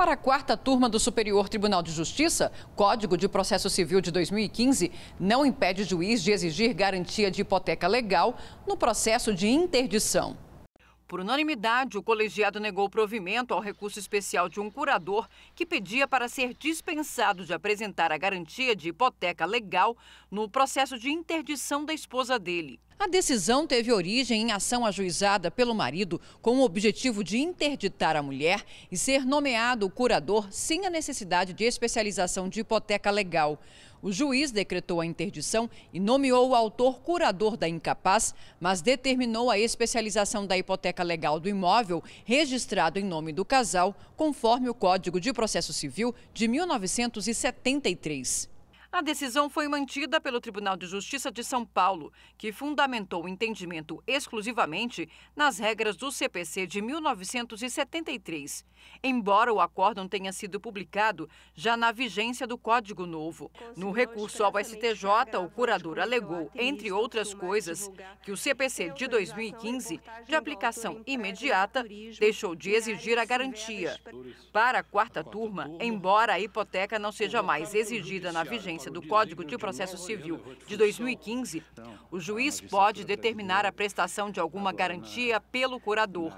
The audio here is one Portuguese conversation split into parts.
para a quarta turma do Superior Tribunal de Justiça, Código de Processo Civil de 2015 não impede o juiz de exigir garantia de hipoteca legal no processo de interdição. Por unanimidade, o colegiado negou provimento ao recurso especial de um curador que pedia para ser dispensado de apresentar a garantia de hipoteca legal no processo de interdição da esposa dele. A decisão teve origem em ação ajuizada pelo marido com o objetivo de interditar a mulher e ser nomeado curador sem a necessidade de especialização de hipoteca legal. O juiz decretou a interdição e nomeou o autor curador da incapaz, mas determinou a especialização da hipoteca legal do imóvel registrado em nome do casal, conforme o Código de Processo Civil de 1973. A decisão foi mantida pelo Tribunal de Justiça de São Paulo, que fundamentou o entendimento exclusivamente nas regras do CPC de 1973, embora o acórdão tenha sido publicado já na vigência do Código Novo. No recurso ao STJ, o curador alegou, entre outras coisas, que o CPC de 2015, de aplicação imediata, deixou de exigir a garantia. Para a quarta turma, embora a hipoteca não seja mais é exigida na vigência, vigência do Código de Processo Civil de 2015, o juiz ah, pode determinar a prestação de alguma garantia pelo curador.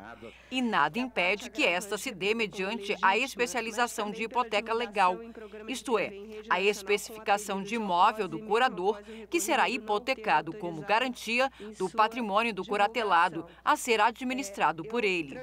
E nada impede que esta se dê é mediante a especialização de hipoteca legal, isto é, a especificação de imóvel do curador, que será hipotecado como garantia do patrimônio do curatelado a ser é administrado por ele.